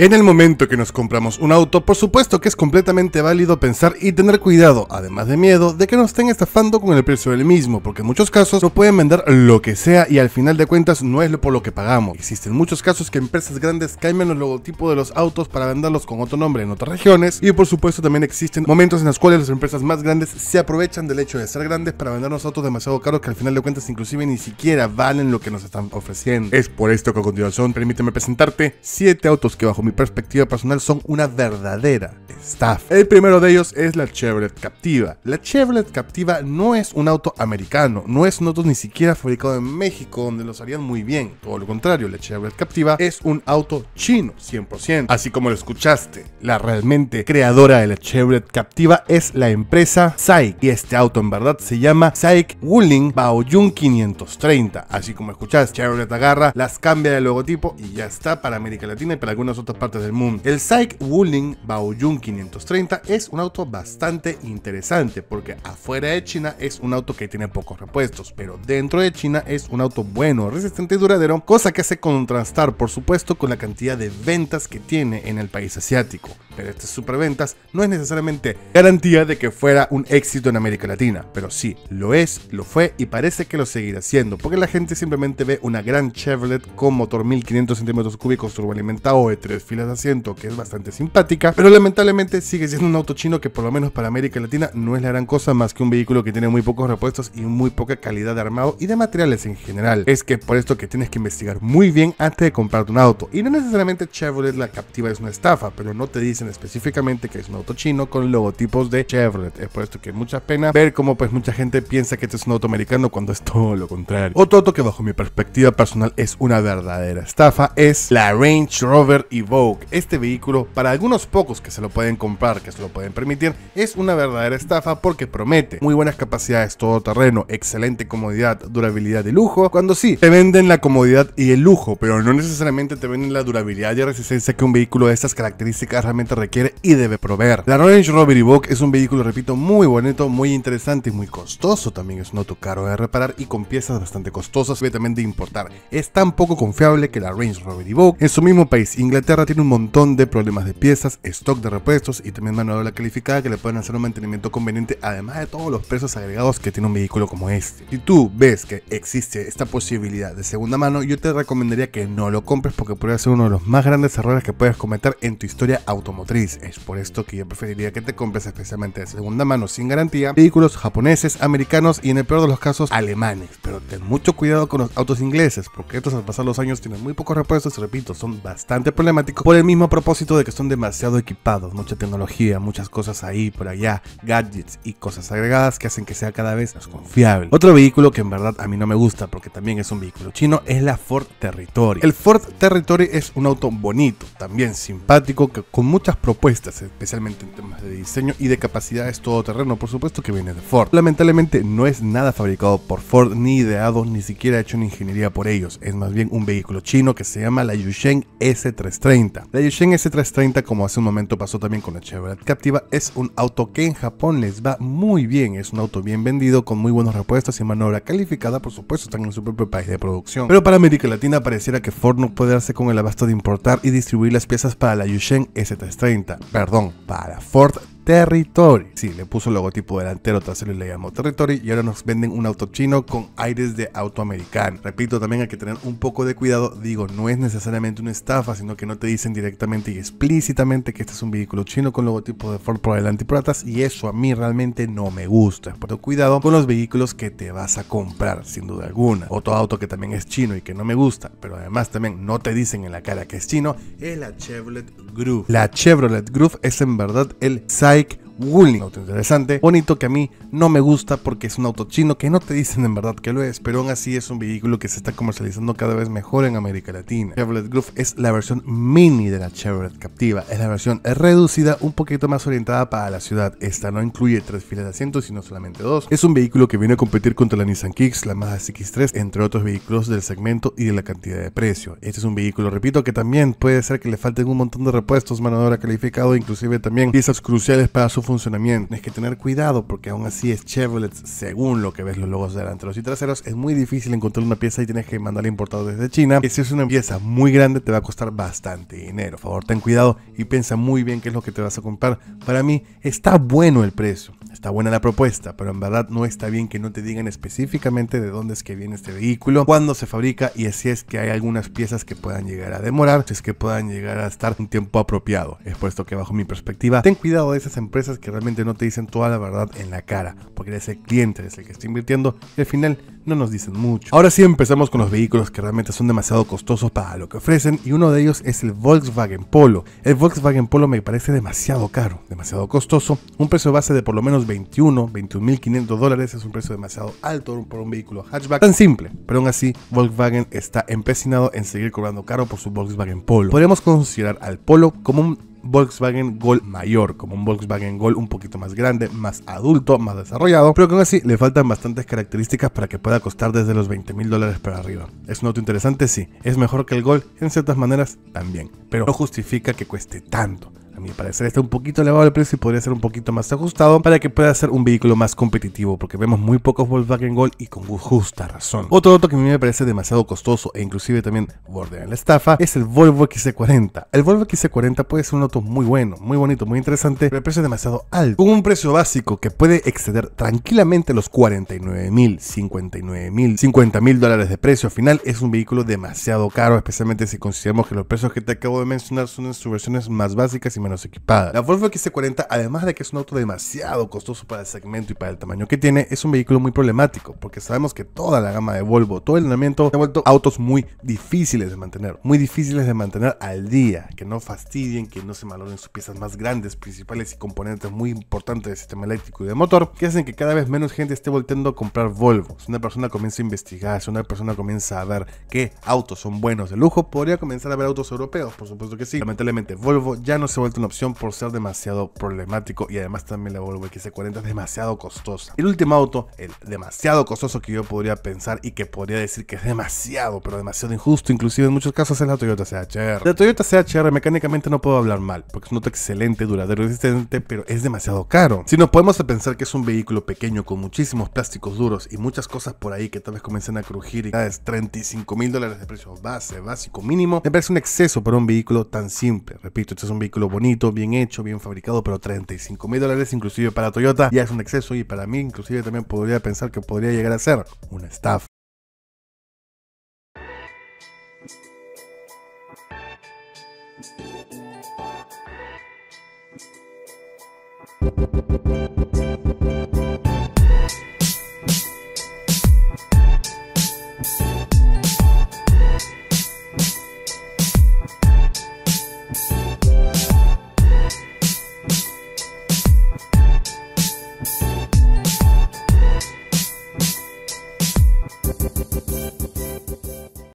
En el momento que nos compramos un auto, por supuesto que es completamente válido pensar y tener cuidado, además de miedo, de que nos estén estafando con el precio del mismo, porque en muchos casos lo pueden vender lo que sea y al final de cuentas no es lo por lo que pagamos. Existen muchos casos que empresas grandes cambian los logotipos de los autos para venderlos con otro nombre en otras regiones y por supuesto también existen momentos en los cuales las empresas más grandes se aprovechan del hecho de ser grandes para vendernos autos demasiado caros que al final de cuentas inclusive ni siquiera valen lo que nos están ofreciendo. Es por esto que a continuación permíteme presentarte 7 autos que bajo mi perspectiva personal, son una verdadera estafa. El primero de ellos es la Chevrolet Captiva. La Chevrolet Captiva no es un auto americano, no es un auto ni siquiera fabricado en México, donde lo harían muy bien. Todo lo contrario, la Chevrolet Captiva es un auto chino, 100%. Así como lo escuchaste, la realmente creadora de la Chevrolet Captiva es la empresa SAIC. Y este auto en verdad se llama SAIC Wuling Baoyun 530. Así como escuchas Chevrolet agarra, las cambia de logotipo y ya está para América Latina y para algunos otros parte del mundo. El SAIC Wuling Baoyun 530 es un auto bastante interesante porque afuera de China es un auto que tiene pocos repuestos, pero dentro de China es un auto bueno, resistente y duradero, cosa que hace contrastar por supuesto con la cantidad de ventas que tiene en el país asiático. Pero estas superventas no es necesariamente garantía de que fuera un éxito en América Latina, pero sí, lo es, lo fue y parece que lo seguirá siendo, porque la gente simplemente ve una gran Chevrolet con motor 1500 centímetros cúbicos turboalimentado de 3 filas de asiento, que es bastante simpática, pero lamentablemente sigue siendo un auto chino que por lo menos para América Latina no es la gran cosa más que un vehículo que tiene muy pocos repuestos y muy poca calidad de armado y de materiales en general. Es que por esto que tienes que investigar muy bien antes de comprarte un auto. Y no necesariamente Chevrolet la captiva es una estafa, pero no te dicen específicamente que es un auto chino con logotipos de Chevrolet. Es por esto que mucha pena ver cómo pues mucha gente piensa que este es un auto americano cuando es todo lo contrario. Otro auto que bajo mi perspectiva personal es una verdadera estafa es la Range Rover y Vogue. Este vehículo, para algunos pocos que se lo pueden comprar, que se lo pueden permitir, es una verdadera estafa porque promete muy buenas capacidades todoterreno, excelente comodidad, durabilidad y lujo, cuando sí, te venden la comodidad y el lujo, pero no necesariamente te venden la durabilidad y resistencia que un vehículo de estas características realmente requiere y debe proveer. La Range Rover Evoque es un vehículo, repito, muy bonito, muy interesante y muy costoso también, es un auto caro de reparar y con piezas bastante costosas, también de importar. Es tan poco confiable que la Range Rover Evoque en su mismo país, Inglaterra, tiene un montón de problemas de piezas, stock de repuestos y también mano de obra calificada que le pueden hacer un mantenimiento conveniente, además de todos los precios agregados que tiene un vehículo como este. Si tú ves que existe esta posibilidad de segunda mano, yo te recomendaría que no lo compres porque puede ser uno de los más grandes errores que puedes cometer en tu historia automotriz. Es por esto que yo preferiría que te compres especialmente de segunda mano sin garantía vehículos japoneses, americanos y en el peor de los casos alemanes. Pero ten mucho cuidado con los autos ingleses porque estos al pasar los años tienen muy pocos repuestos y repito, son bastante problemáticos por el mismo propósito de que son demasiado equipados, mucha tecnología, muchas cosas ahí, por allá, gadgets y cosas agregadas que hacen que sea cada vez más confiable. Otro vehículo que en verdad a mí no me gusta porque también es un vehículo chino es la Ford Territory. El Ford Territory es un auto bonito, también simpático, que con muchas propuestas, especialmente en temas de diseño y de capacidades todoterreno, por supuesto que viene de Ford. Lamentablemente no es nada fabricado por Ford, ni ideado, ni siquiera hecho en ingeniería por ellos. Es más bien un vehículo chino que se llama la Yusheng S330 la Yushen S330, como hace un momento pasó también con la Chevrolet Captiva, es un auto que en Japón les va muy bien. Es un auto bien vendido, con muy buenos repuestos y maniobra calificada, por supuesto, están en su propio país de producción. Pero para América Latina pareciera que Ford no puede darse con el abasto de importar y distribuir las piezas para la Yushen S330. Perdón, para Ford Territory. Sí, le puso el logotipo delantero, trasero y le llamó Territory y ahora nos venden un auto chino con aires de auto americano. Repito, también hay que tener un poco de cuidado, digo, no es necesariamente una estafa, sino que no te dicen directamente y explícitamente que este es un vehículo chino con logotipo de Ford por Adelante y por y eso a mí realmente no me gusta. Pero cuidado con los vehículos que te vas a comprar, sin duda alguna. Otro auto que también es chino y que no me gusta, pero además también no te dicen en la cara que es chino, es la Chevrolet Groove. La Chevrolet Groove es en verdad el side like Wuling. Auto interesante, bonito que a mí no me gusta porque es un auto chino que no te dicen en verdad que lo es, pero aún así es un vehículo que se está comercializando cada vez mejor en América Latina. Chevrolet Groove es la versión mini de la Chevrolet Captiva, es la versión reducida, un poquito más orientada para la ciudad. Esta no incluye tres filas de asientos, sino solamente dos. Es un vehículo que viene a competir contra la Nissan Kicks, la Mazda CX3, entre otros vehículos del segmento y de la cantidad de precio. Este es un vehículo, repito, que también puede ser que le falten un montón de repuestos, mano de calificado, inclusive también piezas cruciales para su funcionamiento. Tienes que tener cuidado porque aún así es Chevrolet según lo que ves los logos delanteros y traseros. Es muy difícil encontrar una pieza y tienes que mandarla importado desde China. Y si es una pieza muy grande te va a costar bastante dinero. Por favor, ten cuidado y piensa muy bien qué es lo que te vas a comprar. Para mí está bueno el precio. Está buena la propuesta, pero en verdad no está bien que no te digan específicamente de dónde es que viene este vehículo, cuándo se fabrica y así es que hay algunas piezas que puedan llegar a demorar, si es que puedan llegar a estar un tiempo apropiado. Es puesto que bajo mi perspectiva, ten cuidado de esas empresas que realmente no te dicen toda la verdad en la cara, porque eres el cliente, es el que está invirtiendo y al final no nos dicen mucho. Ahora sí empezamos con los vehículos que realmente son demasiado costosos para lo que ofrecen y uno de ellos es el Volkswagen Polo. El Volkswagen Polo me parece demasiado caro, demasiado costoso, un precio base de por lo menos 21, 21.500 dólares es un precio demasiado alto por un vehículo hatchback tan simple, pero aún así Volkswagen está empecinado en seguir cobrando caro por su Volkswagen Polo. Podríamos considerar al Polo como un Volkswagen Gol mayor, como un Volkswagen Gol un poquito más grande, más adulto, más desarrollado, pero aún así le faltan bastantes características para que pueda costar desde los 20.000 dólares para arriba. ¿Es un auto interesante? Sí. ¿Es mejor que el Gol? En ciertas maneras, también. Pero no justifica que cueste tanto. A mi parecer está un poquito elevado el precio y podría ser un poquito más ajustado para que pueda ser un vehículo más competitivo, porque vemos muy pocos Volkswagen Gol y con justa razón. Otro auto que a mí me parece demasiado costoso e inclusive también en la estafa es el Volvo XC40. El Volvo XC40 puede ser un auto muy bueno, muy bonito, muy interesante, pero el precio es demasiado alto. Con un precio básico que puede exceder tranquilamente los 49 mil, 59 mil, 50 mil dólares de precio al final, es un vehículo demasiado caro, especialmente si consideramos que los precios que te acabo de mencionar son en sus versiones más básicas y más equipada. La Volvo XC40, además de que es un auto demasiado costoso para el segmento y para el tamaño que tiene, es un vehículo muy problemático, porque sabemos que toda la gama de Volvo, todo el entrenamiento, se han vuelto autos muy difíciles de mantener, muy difíciles de mantener al día, que no fastidien, que no se maloren sus piezas más grandes, principales y componentes muy importantes del sistema eléctrico y de motor, que hacen que cada vez menos gente esté volteando a comprar Volvo. Si una persona comienza a investigar, si una persona comienza a ver qué autos son buenos de lujo, podría comenzar a ver autos europeos, por supuesto que sí. Lamentablemente, Volvo ya no se ha vuelto una opción por ser demasiado problemático y además también la Volvo XC40 es demasiado costosa. El último auto, el demasiado costoso que yo podría pensar y que podría decir que es demasiado, pero demasiado injusto, inclusive en muchos casos es la Toyota CHR. La Toyota CHR mecánicamente no puedo hablar mal, porque es un auto excelente, duradero, resistente, pero es demasiado caro. Si nos podemos pensar que es un vehículo pequeño con muchísimos plásticos duros y muchas cosas por ahí que tal vez comiencen a crujir y cada vez 35 mil dólares de precio base, básico, mínimo, me parece un exceso para un vehículo tan simple. Repito, este es un vehículo bonito bien hecho, bien fabricado, pero 35 mil dólares inclusive para Toyota ya es un exceso y para mí inclusive también podría pensar que podría llegar a ser una estafa.